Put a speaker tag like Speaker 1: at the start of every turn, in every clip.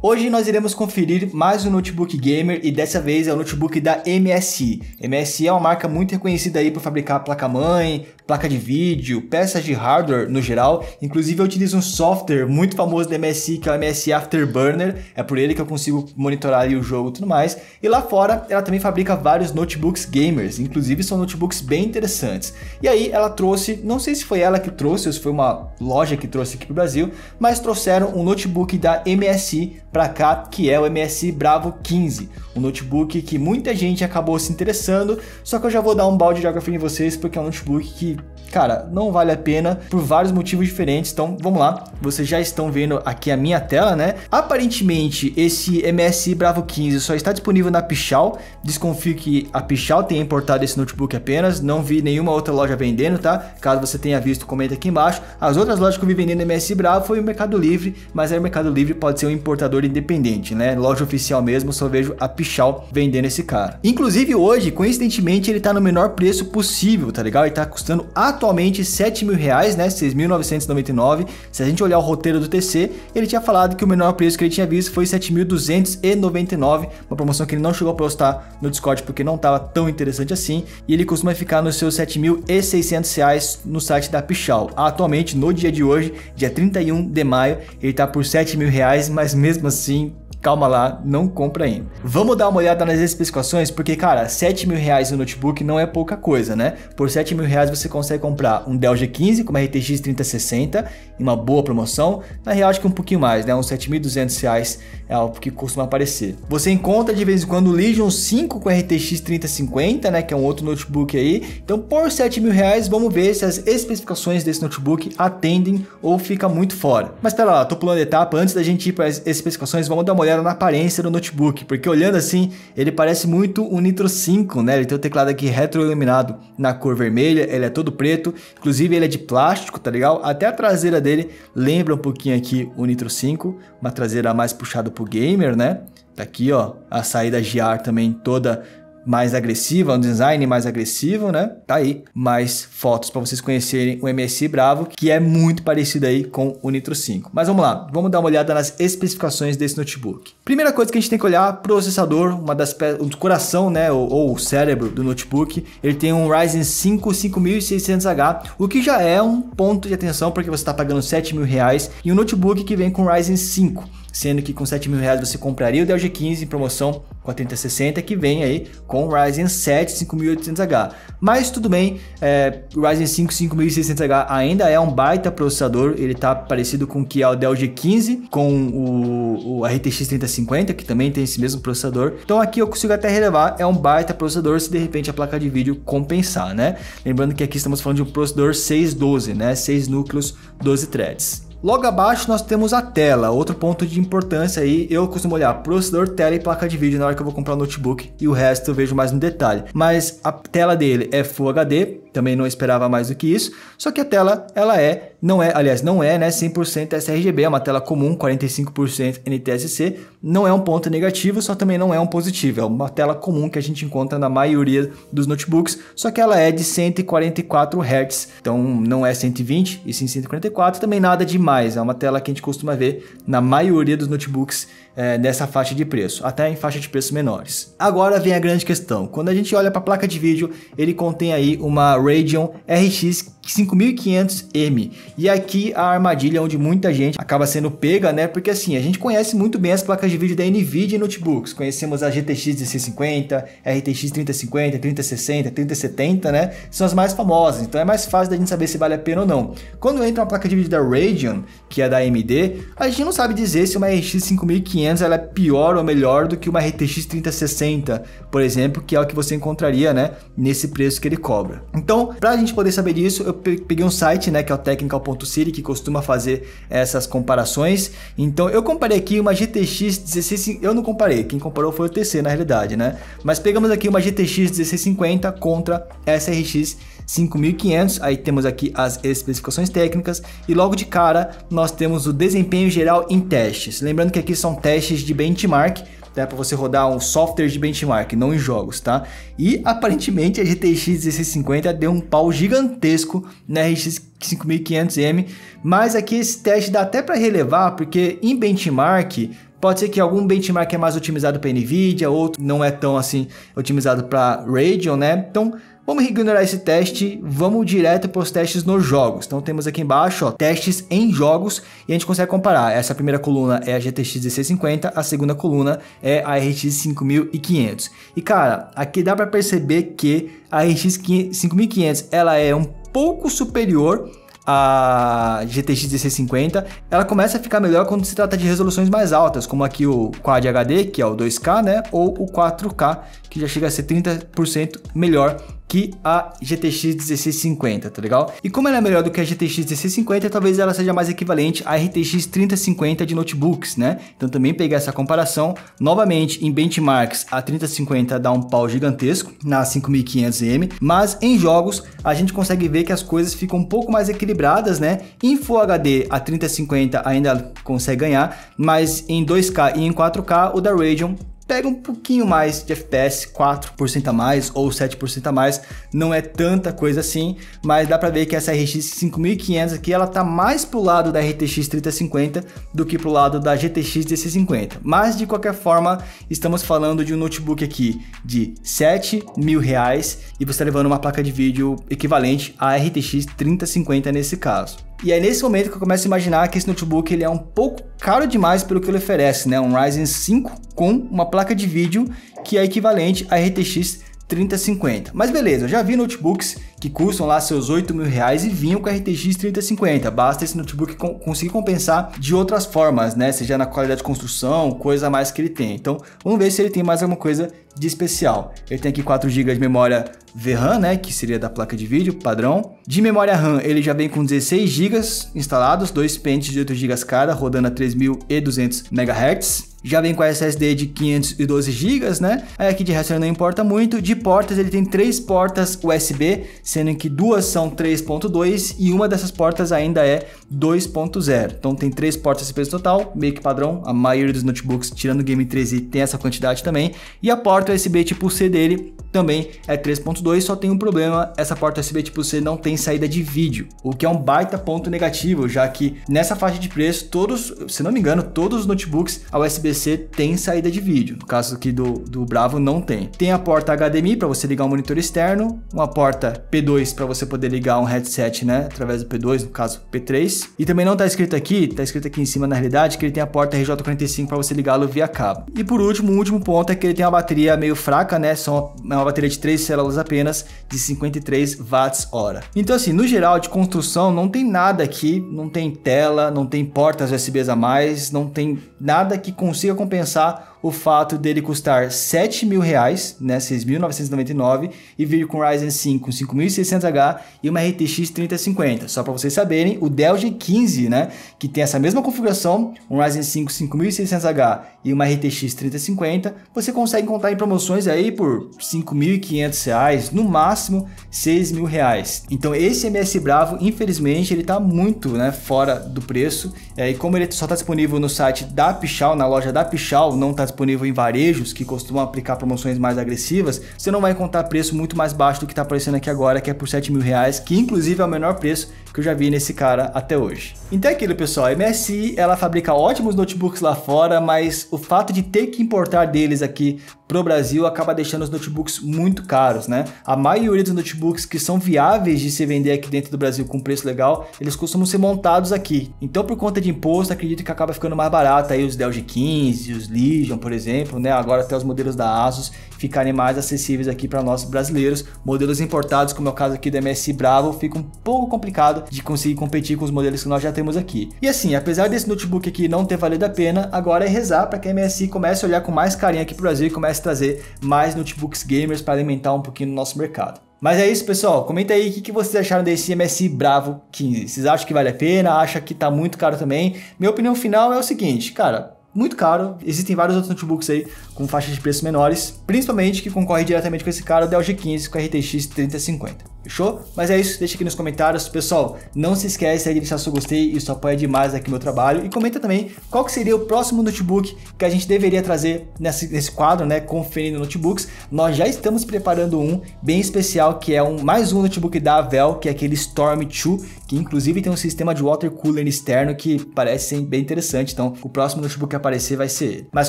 Speaker 1: Hoje nós iremos conferir mais um notebook gamer e dessa vez é o notebook da MSI. MSI é uma marca muito reconhecida aí por fabricar placa-mãe, placa de vídeo, peças de hardware no geral. Inclusive eu utilizo um software muito famoso da MSI, que é o MSI Afterburner. É por ele que eu consigo monitorar o jogo e tudo mais. E lá fora, ela também fabrica vários notebooks gamers. Inclusive são notebooks bem interessantes. E aí ela trouxe, não sei se foi ela que trouxe ou se foi uma loja que trouxe aqui para o Brasil, mas trouxeram um notebook da MSI para cá, que é o MSI Bravo 15. Um notebook que muita gente acabou se interessando, só que eu já vou dar um balde de água em vocês, porque é um notebook que Cara, não vale a pena por vários motivos diferentes. Então, vamos lá. Vocês já estão vendo aqui a minha tela, né? Aparentemente, esse MSI Bravo 15 só está disponível na Pichal. Desconfio que a Pichal tenha importado esse notebook apenas. Não vi nenhuma outra loja vendendo, tá? Caso você tenha visto, comenta aqui embaixo. As outras lojas que eu vi vendendo MSI Bravo foi o Mercado Livre, mas aí o Mercado Livre pode ser um importador independente, né? Loja oficial mesmo, só vejo a Pichal vendendo esse cara. Inclusive, hoje, coincidentemente, ele está no menor preço possível, tá legal? Ele está custando a atualmente 7 mil reais, né? 6.999. Se a gente olhar o roteiro do TC, ele tinha falado que o menor preço que ele tinha visto foi 7.299, uma promoção que ele não chegou a postar no Discord porque não estava tão interessante assim. E ele costuma ficar nos seus 7.600 reais no site da Pichal. Atualmente, no dia de hoje, dia 31 de maio, ele está por 7 mil reais, mas mesmo assim calma lá, não compra ainda. Vamos dar uma olhada nas especificações, porque cara, 7 mil reais no notebook não é pouca coisa, né? Por 7 mil reais você consegue comprar um Dell G15 com uma RTX 3060 em uma boa promoção, na real acho que um pouquinho mais, né? Uns 7.200 reais é algo que costuma aparecer. Você encontra de vez em quando o Legion 5 com RTX 3050, né? Que é um outro notebook aí. Então por 7 mil reais, vamos ver se as especificações desse notebook atendem ou fica muito fora. Mas pera lá, tô pulando etapa, antes da gente ir para as especificações, vamos dar uma olhada olharam na aparência do notebook, porque olhando assim, ele parece muito um Nitro 5, né? Ele tem o teclado aqui retroiluminado na cor vermelha, ele é todo preto, inclusive ele é de plástico, tá legal? Até a traseira dele lembra um pouquinho aqui o Nitro 5, uma traseira mais puxada pro gamer, né? Tá aqui, ó, a saída GR também toda mais agressiva, um design mais agressivo, né? Tá aí mais fotos para vocês conhecerem o MSI Bravo, que é muito parecido aí com o Nitro 5. Mas vamos lá, vamos dar uma olhada nas especificações desse notebook. Primeira coisa que a gente tem que olhar, processador, uma das o coração, né, ou, ou o cérebro do notebook, ele tem um Ryzen 5 5600H, o que já é um ponto de atenção porque você está pagando 7 mil reais e um notebook que vem com Ryzen 5 sendo que com 7 mil reais você compraria o Dell G15 em promoção com a 3060 que vem aí com o Ryzen 7 5800H. Mas tudo bem, é, o Ryzen 5 5600H ainda é um baita processador, ele tá parecido com o que é o Dell G15, com o, o RTX 3050 que também tem esse mesmo processador. Então aqui eu consigo até relevar, é um baita processador se de repente a placa de vídeo compensar, né? Lembrando que aqui estamos falando de um processador 612, né? 6 núcleos, 12 threads. Logo abaixo nós temos a tela, outro ponto de importância aí, eu costumo olhar processador, tela e placa de vídeo na hora que eu vou comprar o um notebook e o resto eu vejo mais no detalhe. Mas a tela dele é Full HD, também não esperava mais do que isso. Só que a tela, ela é, não é, aliás, não é, né, 100% sRGB, é uma tela comum, 45% NTSC, não é um ponto negativo, só também não é um positivo, é uma tela comum que a gente encontra na maioria dos notebooks, só que ela é de 144 Hz, então não é 120 e sim 144, também nada demais, é uma tela que a gente costuma ver na maioria dos notebooks é, nessa faixa de preço, até em faixa de preço menores. Agora vem a grande questão, quando a gente olha para a placa de vídeo, ele contém aí uma Radeon RX 5500M. E aqui a armadilha onde muita gente acaba sendo pega, né? Porque assim, a gente conhece muito bem as placas de vídeo da Nvidia e notebooks. Conhecemos a GTX 1650, RTX 3050, 3060, 3070, né? São as mais famosas, então é mais fácil da gente saber se vale a pena ou não. Quando entra uma placa de vídeo da Radeon, que é da AMD, a gente não sabe dizer se uma rtx 5500 ela é pior ou melhor do que uma RTX 3060, por exemplo, que é o que você encontraria, né, nesse preço que ele cobra. Então, para a gente poder saber disso, eu peguei um site, né, que é o technical.city, que costuma fazer essas comparações. Então, eu comparei aqui uma GTX 16... Eu não comparei, quem comparou foi o TC, na realidade, né? Mas pegamos aqui uma GTX 1650 contra SRX 5500, aí temos aqui as especificações técnicas e logo de cara nós temos o desempenho geral em testes. Lembrando que aqui são testes de benchmark, tá? Né, para você rodar um software de benchmark, não em jogos, tá? E aparentemente a GTX 1650 deu um pau gigantesco na RX 5500M, mas aqui esse teste dá até para relevar, porque em benchmark Pode ser que algum benchmark é mais otimizado para NVIDIA, outro não é tão assim otimizado para Radeon, né? Então, Vamos ignorar esse teste, vamos direto para os testes nos jogos. Então temos aqui embaixo, ó, testes em jogos e a gente consegue comparar. Essa primeira coluna é a GTX 1650, a segunda coluna é a RX 5500. E cara, aqui dá para perceber que a RX 5500 ela é um pouco superior a GTX 1650, ela começa a ficar melhor quando se trata de resoluções mais altas, como aqui o Quad HD, que é o 2K, né, ou o 4K, que já chega a ser 30% melhor que a GTX 1650, tá legal? E como ela é melhor do que a GTX 1650, talvez ela seja mais equivalente à RTX 3050 de notebooks, né? Então também peguei essa comparação, novamente em benchmarks a 3050 dá um pau gigantesco na 5500M, mas em jogos a gente consegue ver que as coisas ficam um pouco mais equilibradas, né? Em Full HD a 3050 ainda consegue ganhar, mas em 2K e em 4K o da Radeon pega um pouquinho mais de FPS, 4% a mais ou 7% a mais, não é tanta coisa assim, mas dá para ver que essa RX 5500 aqui, ela tá mais pro lado da RTX 3050 do que pro lado da GTX 1650. Mas de qualquer forma, estamos falando de um notebook aqui de 7 mil reais e você tá levando uma placa de vídeo equivalente à RTX 3050 nesse caso. E é nesse momento que eu começo a imaginar que esse notebook ele é um pouco caro demais pelo que ele oferece, né? Um Ryzen 5 com uma placa de vídeo que é equivalente a RTX 3050. Mas beleza, eu já vi notebooks que custam lá seus 8 mil reais e vinham com a RTX 3050. Basta esse notebook conseguir compensar de outras formas, né? Seja na qualidade de construção, coisa a mais que ele tem. Então, vamos ver se ele tem mais alguma coisa de especial. Ele tem aqui 4 GB de memória VRAM, né? Que seria da placa de vídeo padrão. De memória RAM, ele já vem com 16 GB instalados, dois pentes de 8 GB cada, rodando a 3.200 MHz já vem com SSD de 512 GB, né? Aí é, aqui de resto ele não importa muito. De portas ele tem três portas USB, sendo que duas são 3.2 e uma dessas portas ainda é 2.0. Então tem três portas USB total, meio que padrão. A maioria dos notebooks, tirando o Game 13, tem essa quantidade também. E a porta USB tipo C dele também é 3.2, só tem um problema, essa porta USB tipo C não tem saída de vídeo, o que é um baita ponto negativo, já que nessa faixa de preço, todos, se não me engano, todos os notebooks a USB-C tem saída de vídeo, no caso aqui do, do Bravo não tem. Tem a porta HDMI para você ligar um monitor externo, uma porta P2 para você poder ligar um headset, né, através do P2, no caso P3, e também não está escrito aqui, está escrito aqui em cima na realidade que ele tem a porta RJ45 para você ligá-lo via cabo. E por último, o último ponto é que ele tem uma bateria meio fraca, né, só uma é uma bateria de três células apenas, de 53 watts-hora. Então assim, no geral, de construção, não tem nada aqui, não tem tela, não tem portas USBs a mais, não tem nada que consiga compensar o fato dele custar 7 mil reais, né, 6.999, e vir com Ryzen 5 5600H e uma RTX 3050. Só para vocês saberem, o Dell G15, né, que tem essa mesma configuração, um Ryzen 5 5600H e uma RTX 3050, você consegue encontrar em promoções aí por 5.500 reais, no máximo 6 mil reais. Então esse MS Bravo, infelizmente, ele está muito, né, fora do preço. É, e como ele só está disponível no site da Pichal, na loja da Pichal, não está disponível em varejos que costumam aplicar promoções mais agressivas, você não vai encontrar preço muito mais baixo do que está aparecendo aqui agora, que é por 7 mil reais, que inclusive é o menor preço que eu já vi nesse cara até hoje. Então é aquilo, pessoal. A MSI, ela fabrica ótimos notebooks lá fora, mas o fato de ter que importar deles aqui pro Brasil acaba deixando os notebooks muito caros, né? A maioria dos notebooks que são viáveis de se vender aqui dentro do Brasil com preço legal, eles costumam ser montados aqui. Então, por conta de imposto, acredito que acaba ficando mais barato aí os Dell G15, os Legion, por exemplo, né? Agora até os modelos da Asus ficarem mais acessíveis aqui para nós brasileiros. Modelos importados, como é o caso aqui da MSI Bravo, fica um pouco complicado de conseguir competir com os modelos que nós já temos aqui. E assim, apesar desse notebook aqui não ter valido a pena, agora é rezar para que a MSI comece a olhar com mais carinho aqui para o Brasil e comece a trazer mais notebooks gamers para alimentar um pouquinho o nosso mercado. Mas é isso, pessoal. Comenta aí o que, que vocês acharam desse MSI Bravo 15. Vocês acham que vale a pena? Acha que tá muito caro também? Minha opinião final é o seguinte, cara, muito caro. Existem vários outros notebooks aí com faixas de preços menores, principalmente que concorre diretamente com esse cara, o Dell G15 com a RTX 3050. Fechou? Mas é isso, deixa aqui nos comentários. Pessoal, não se esquece de deixar seu gostei, isso apoia demais aqui meu trabalho. E comenta também qual que seria o próximo notebook que a gente deveria trazer nesse, nesse quadro, né? Conferindo notebooks. Nós já estamos preparando um bem especial, que é um mais um notebook da Avel, que é aquele Storm 2, que inclusive tem um sistema de water cooler externo que parece ser bem interessante. Então, o próximo notebook que aparecer vai ser ele. Mas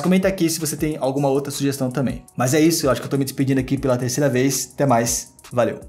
Speaker 1: comenta aqui se você tem alguma outra sugestão também. Mas é isso, eu acho que eu tô me despedindo aqui pela terceira vez. Até mais, valeu!